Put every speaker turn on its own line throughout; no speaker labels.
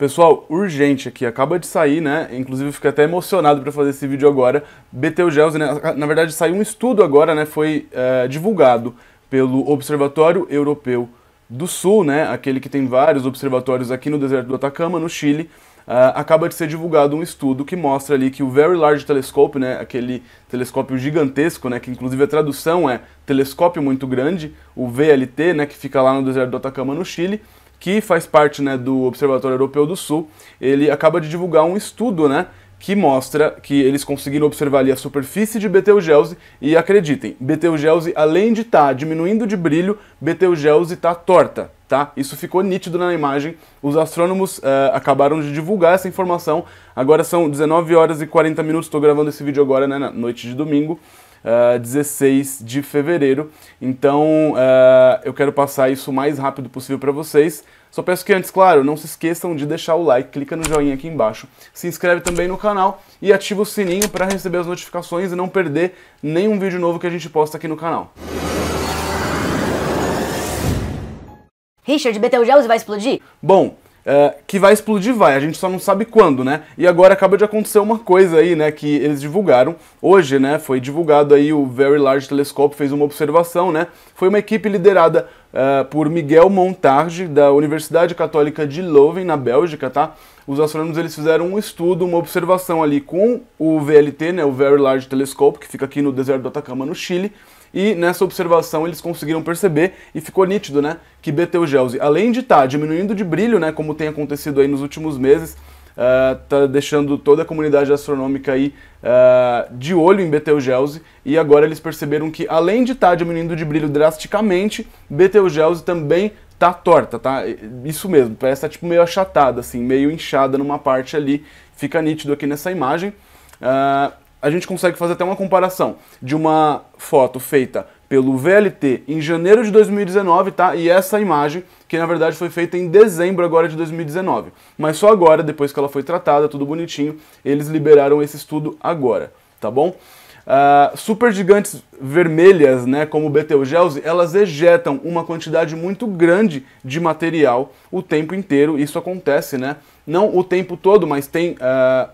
Pessoal, urgente aqui, acaba de sair, né? Inclusive fiquei até emocionado para fazer esse vídeo agora. Betelgeuse, né? na verdade saiu um estudo agora, né? Foi é, divulgado pelo Observatório Europeu do Sul, né? Aquele que tem vários observatórios aqui no deserto do Atacama, no Chile. Uh, acaba de ser divulgado um estudo que mostra ali que o Very Large Telescope, né, aquele telescópio gigantesco, né, que inclusive a tradução é telescópio muito grande, o VLT, né, que fica lá no deserto do Atacama, no Chile, que faz parte né, do Observatório Europeu do Sul, ele acaba de divulgar um estudo, né? que mostra que eles conseguiram observar ali a superfície de Betelgeuse e acreditem, Betelgeuse além de estar tá diminuindo de brilho, Betelgeuse está torta, tá? Isso ficou nítido na imagem. Os astrônomos uh, acabaram de divulgar essa informação. Agora são 19 horas e 40 minutos, estou gravando esse vídeo agora, né, na noite de domingo. 16 ah, de fevereiro. Então uh, eu quero passar isso o mais rápido possível para vocês. Só peço que antes, claro, não se esqueçam de deixar o like, clica no joinha aqui embaixo, se inscreve também no canal e ativa o sininho para receber as notificações e não perder nenhum vídeo novo que a gente posta aqui no canal. Richard, Betelgeuse vai explodir? Bom, é, que vai explodir, vai, a gente só não sabe quando, né? E agora acaba de acontecer uma coisa aí, né, que eles divulgaram. Hoje, né, foi divulgado aí o Very Large Telescope, fez uma observação, né? Foi uma equipe liderada uh, por Miguel Montardi, da Universidade Católica de Leuven, na Bélgica, tá? Os astrônomos, eles fizeram um estudo, uma observação ali com o VLT, né, o Very Large Telescope, que fica aqui no deserto do Atacama, no Chile, e nessa observação eles conseguiram perceber e ficou nítido, né, que Betelgeuse, além de estar tá diminuindo de brilho, né, como tem acontecido aí nos últimos meses, está eh, deixando toda a comunidade astronômica aí uh, de olho em Betelgeuse e agora eles perceberam que além de estar tá diminuindo de brilho drasticamente, Betelgeuse também tá torta, tá? Isso mesmo, parece tá tipo meio achatada, assim, meio inchada numa parte ali, fica nítido aqui nessa imagem. Uh, a gente consegue fazer até uma comparação de uma foto feita pelo VLT em janeiro de 2019, tá? E essa imagem, que na verdade foi feita em dezembro agora de 2019. Mas só agora, depois que ela foi tratada, tudo bonitinho, eles liberaram esse estudo agora, tá bom? Uh, supergigantes vermelhas, né, como o Betelgeuse, elas ejetam uma quantidade muito grande de material o tempo inteiro. Isso acontece, né? Não o tempo todo, mas tem uh,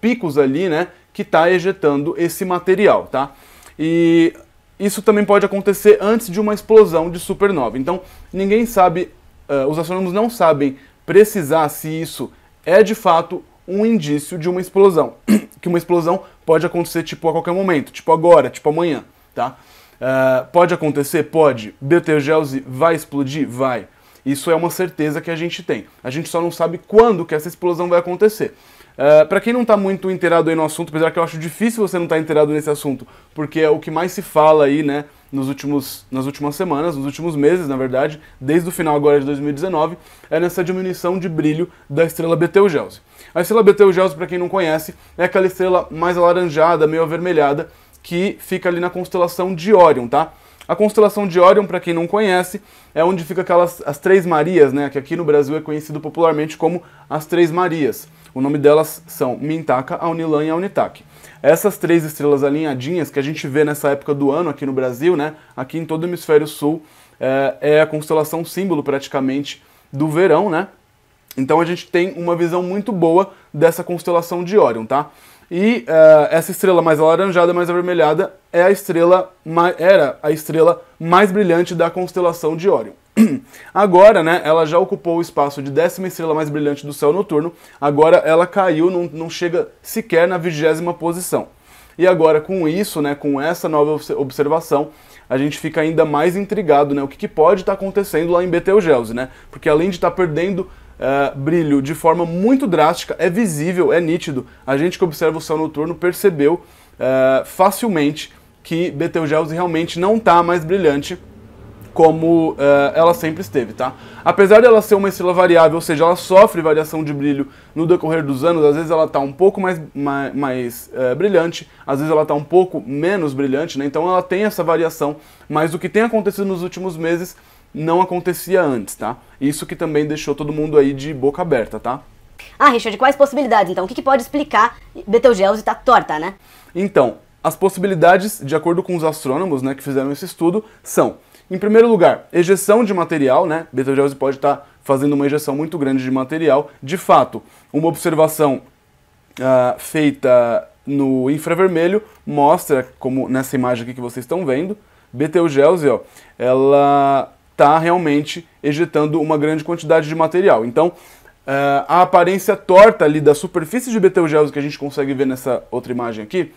picos ali, né, que está ejetando esse material, tá? E isso também pode acontecer antes de uma explosão de supernova. Então, ninguém sabe, uh, os astrônomos não sabem precisar se isso é de fato um indício de uma explosão, que uma explosão pode acontecer tipo a qualquer momento, tipo agora, tipo amanhã, tá? Uh, pode acontecer? Pode. Betelgeuse vai explodir? Vai. Isso é uma certeza que a gente tem. A gente só não sabe quando que essa explosão vai acontecer. Uh, eh, para quem não está muito inteirado aí no assunto, apesar que eu acho difícil você não estar tá inteirado nesse assunto, porque é o que mais se fala aí, né, nos últimos, nas últimas semanas, nos últimos meses, na verdade, desde o final agora de 2019, é nessa diminuição de brilho da estrela Betelgeuse. A estrela Betelgeuse, para quem não conhece, é aquela estrela mais alaranjada, meio avermelhada, que fica ali na constelação de Órion, tá? A constelação de Órion, para quem não conhece, é onde fica aquelas as Três Marias, né, que aqui no Brasil é conhecido popularmente como as Três Marias. O nome delas são Mintaka, Aunilan e Aunitac. Essas três estrelas alinhadinhas que a gente vê nessa época do ano aqui no Brasil, né? Aqui em todo o hemisfério sul, é, é a constelação símbolo praticamente do verão, né? Então a gente tem uma visão muito boa dessa constelação de Orion, tá? E é, essa estrela mais alaranjada, mais avermelhada, é a estrela mais, era a estrela mais brilhante da constelação de Órion. Agora, né, ela já ocupou o espaço de décima estrela mais brilhante do céu noturno, agora ela caiu, não, não chega sequer na vigésima posição. E agora, com isso, né, com essa nova observação, a gente fica ainda mais intrigado, né, o que, que pode estar tá acontecendo lá em Betelgeuse, né, porque além de estar tá perdendo Uh, brilho de forma muito drástica, é visível, é nítido. A gente que observa o céu noturno percebeu uh, facilmente que Betelgeuse realmente não está mais brilhante como uh, ela sempre esteve, tá? Apesar dela ser uma estrela variável, ou seja, ela sofre variação de brilho no decorrer dos anos, às vezes ela está um pouco mais, mais, mais uh, eh, brilhante, às vezes ela está um pouco menos brilhante, né? Então ela tem essa variação, mas o que tem acontecido nos últimos meses não acontecia antes, tá? Isso que também deixou todo mundo aí de boca aberta, tá? Ah, Richard, quais possibilidades então? O que, que pode explicar Betelgeuse estar tá torta, né? Então, as possibilidades, de acordo com os astrônomos né, que fizeram esse estudo, são em primeiro lugar, ejeção de material, né? Betelgeuse pode estar fazendo uma ejeção muito grande de material. De fato, uma observação uh, feita no infravermelho mostra, como nessa imagem aqui que vocês estão vendo, Betelgeuse, ó, ela está realmente ejetando uma grande quantidade de material. Então, uh, a aparência torta ali da superfície de Betelgeuse que a gente consegue ver nessa outra imagem aqui,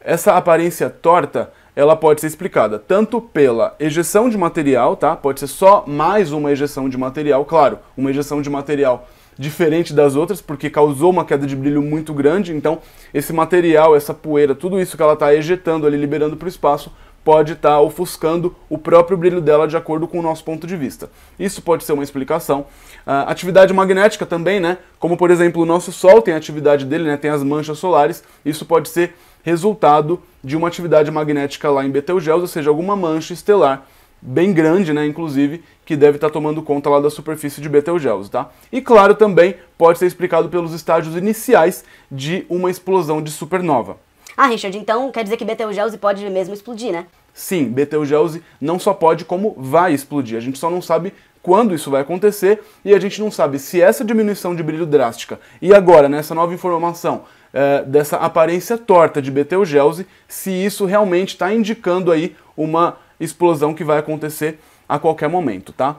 essa aparência torta ela pode ser explicada tanto pela ejeção de material, tá? Pode ser só mais uma ejeção de material, claro, uma ejeção de material diferente das outras, porque causou uma queda de brilho muito grande, então esse material, essa poeira, tudo isso que ela está ejetando ali, liberando para o espaço, pode estar tá ofuscando o próprio brilho dela de acordo com o nosso ponto de vista. Isso pode ser uma explicação. Uh, atividade magnética também, né? Como por exemplo o nosso Sol tem a atividade dele, né? Tem as manchas solares. Isso pode ser resultado de uma atividade magnética lá em Betelgeuse, ou seja, alguma mancha estelar bem grande, né, inclusive, que deve estar tá tomando conta lá da superfície de Betelgeuse, tá? E claro, também pode ser explicado pelos estágios iniciais de uma explosão de supernova. Ah, Richard, então quer dizer que Betelgeuse pode mesmo explodir, né? Sim, Betelgeuse não só pode, como vai explodir. A gente só não sabe quando isso vai acontecer e a gente não sabe se essa diminuição de brilho drástica e agora, nessa nova informação, eh, dessa aparência torta de Betelgeuse, se isso realmente está indicando aí uma explosão que vai acontecer a qualquer momento, tá?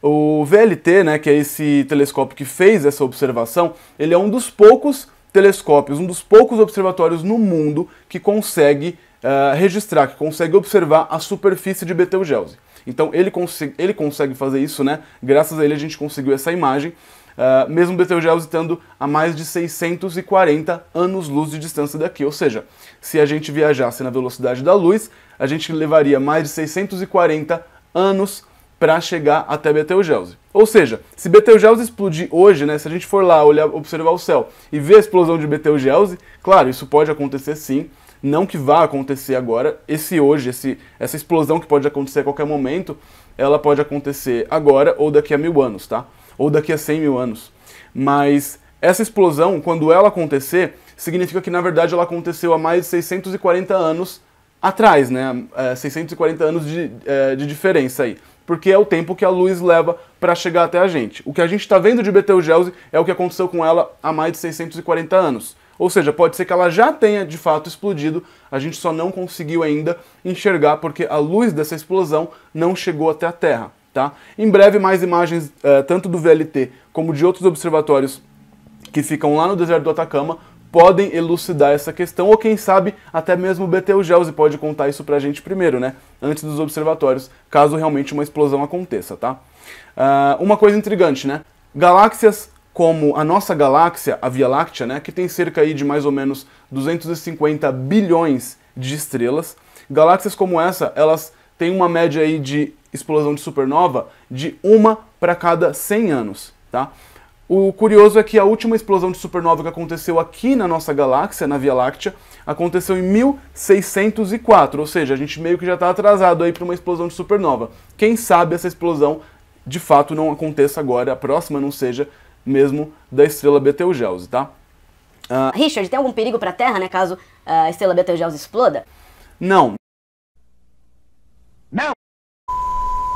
O VLT, né, que é esse telescópio que fez essa observação, ele é um dos poucos telescópios, um dos poucos observatórios no mundo que consegue uh, registrar, que consegue observar a superfície de Betelgeuse. Então ele, cons ele consegue fazer isso, né? Graças a ele a gente conseguiu essa imagem ah, mesmo Betelgeuse estando a mais de 640 anos-luz de distância daqui. Ou seja, se a gente viajasse na velocidade da luz, a gente levaria mais de 640 anos para chegar até Betelgeuse. Ou seja, se Betelgeuse explodir hoje, né, se a gente for lá olhar, observar o céu e ver a explosão de Betelgeuse, claro, isso pode acontecer sim, não que vá acontecer agora, esse hoje, esse, essa explosão que pode acontecer a qualquer momento, ela pode acontecer agora ou daqui a mil anos, tá? ou daqui a 100 mil anos. Mas essa explosão, quando ela acontecer, significa que na verdade ela aconteceu há mais de 640 anos atrás, né? É, 640 anos de, é, de diferença aí. Porque é o tempo que a luz leva para chegar até a gente. O que a gente está vendo de Betelgeuse é o que aconteceu com ela há mais de 640 anos. Ou seja, pode ser que ela já tenha de fato explodido, a gente só não conseguiu ainda enxergar porque a luz dessa explosão não chegou até a Terra. Tá? Em breve, mais imagens eh, tanto do VLT como de outros observatórios que ficam lá no deserto do Atacama podem elucidar essa questão, ou quem sabe até mesmo o Betelgeuse pode contar isso pra gente primeiro, né? Antes dos observatórios, caso realmente uma explosão aconteça, tá? Uh, uma coisa intrigante, né? Galáxias como a nossa galáxia, a Via Láctea, né, que tem cerca aí de mais ou menos 250 bilhões de estrelas, galáxias como essa, elas têm uma média aí de explosão de supernova de uma para cada 100 anos, tá? O curioso é que a última explosão de supernova que aconteceu aqui na nossa galáxia, na Via Láctea, aconteceu em 1604, ou seja, a gente meio que já está atrasado aí para uma explosão de supernova. Quem sabe essa explosão de fato não aconteça agora, a próxima não seja mesmo da estrela Betelgeuse, tá? Uh... Richard, tem algum perigo para a Terra, né, caso ah, a estrela Betelgeuse exploda? Não,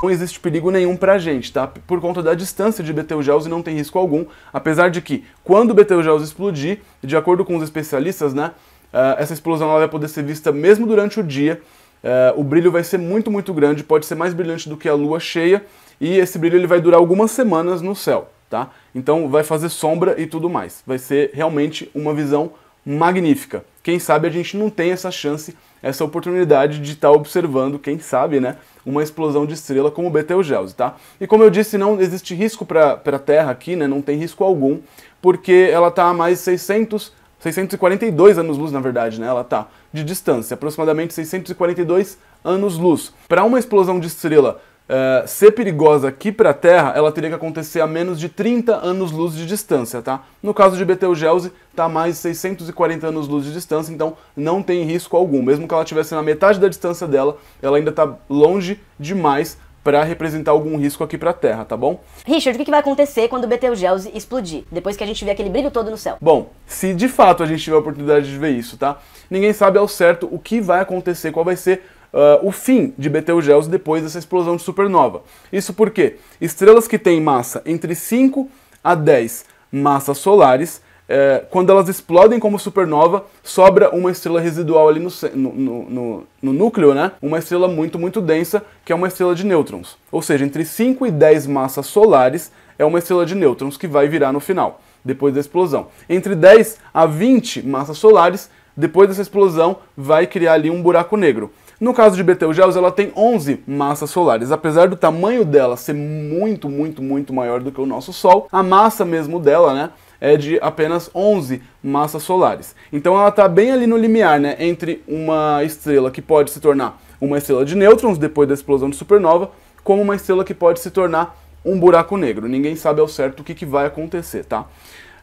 não existe perigo nenhum para a gente, tá? Por conta da distância de Betelgeuse não tem risco algum, apesar de que quando Betelgeuse explodir, de acordo com os especialistas, né, ah, essa explosão ela vai poder ser vista mesmo durante o dia. Ah, o brilho vai ser muito, muito grande, pode ser mais brilhante do que a lua cheia, e esse brilho ele vai durar algumas semanas no céu, tá? Então vai fazer sombra e tudo mais. Vai ser realmente uma visão magnífica. Quem sabe a gente não tem essa chance essa oportunidade de estar tá observando, quem sabe, né? uma explosão de estrela como o Betelgeuse, tá? E como eu disse, não existe risco para a Terra aqui, né? Não tem risco algum, porque ela está a mais 600, 642 anos-luz, na verdade, né? Ela está de distância, aproximadamente 642 anos-luz. Para uma explosão de estrela eh, ser perigosa aqui para a Terra, ela teria que acontecer a menos de 30 anos-luz de distância, tá? No caso de Betelgeuse, está a mais de 640 anos-luz de distância, então não tem risco algum. Mesmo que ela estivesse na metade da distância dela, ela ainda está longe demais para representar algum risco aqui para a Terra, tá bom? Richard, o que vai acontecer quando o Betelgeuse explodir, depois que a gente vê aquele brilho todo no céu? Bom, se de fato a gente tiver a oportunidade de ver isso, tá? Ninguém sabe ao certo o que vai acontecer, qual vai ser uh, o fim de Betelgeuse depois dessa explosão de supernova. Isso porque estrelas que têm massa entre 5 a 10 massas solares eh, quando elas explodem como supernova, sobra uma estrela residual ali no, no, no, no, núcleo, né? Uma estrela muito, muito densa, que é uma estrela de nêutrons. Ou seja, entre 5 e 10 massas solares é uma estrela de nêutrons que vai virar no final, depois da explosão. Entre 10 a 20 massas solares, depois dessa explosão, vai criar ali um buraco negro. No caso de Betelgeuse, ela tem 11 massas solares. Apesar do tamanho dela ser muito, muito, muito maior do que o nosso Sol, a massa mesmo dela, né, é de apenas 11 massas solares. Então ela está bem ali no limiar, né, entre uma estrela que pode se tornar uma estrela de nêutrons depois da explosão de supernova, como uma estrela que pode se tornar um buraco negro. Ninguém sabe ao certo o que, que vai acontecer, tá?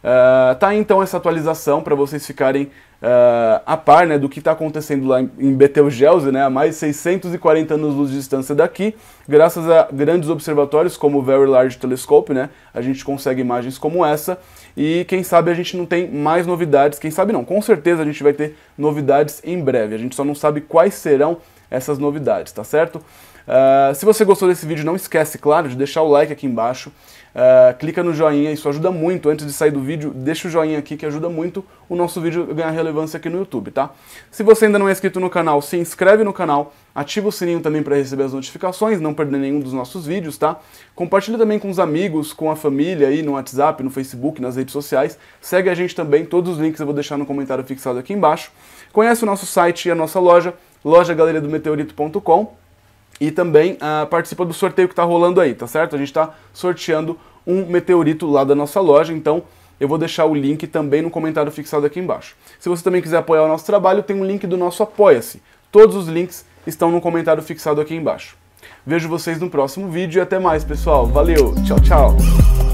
Ah, tá então essa atualização para vocês ficarem uh, a par né, do que está acontecendo lá em Betelgeuse, né, a mais 640 anos-luz de distância daqui. Graças a grandes observatórios como o Very Large Telescope, né, a gente consegue imagens como essa. E quem sabe a gente não tem mais novidades, quem sabe não, com certeza a gente vai ter novidades em breve. A gente só não sabe quais serão essas novidades, tá certo? Uh, se você gostou desse vídeo, não esquece, claro, de deixar o like aqui embaixo. Uh, clica no joinha, isso ajuda muito. Antes de sair do vídeo, deixa o joinha aqui que ajuda muito o nosso vídeo ganhar relevância aqui no YouTube, tá? Se você ainda não é inscrito no canal, se inscreve no canal, ativa o sininho também para receber as notificações, não perder nenhum dos nossos vídeos, tá? Compartilha também com os amigos, com a família aí no WhatsApp, no Facebook, nas redes sociais. Segue a gente também, todos os links eu vou deixar no comentário fixado aqui embaixo. Conhece o nosso site e a nossa loja, lojagaleriadometeorito.com e também ah, participa do sorteio que está rolando aí, tá certo? A gente está sorteando um meteorito lá da nossa loja, então eu vou deixar o link também no comentário fixado aqui embaixo. Se você também quiser apoiar o nosso trabalho, tem um link do nosso Apoia-se. Todos os links estão no comentário fixado aqui embaixo. Vejo vocês no próximo vídeo e até mais, pessoal. Valeu, tchau, tchau!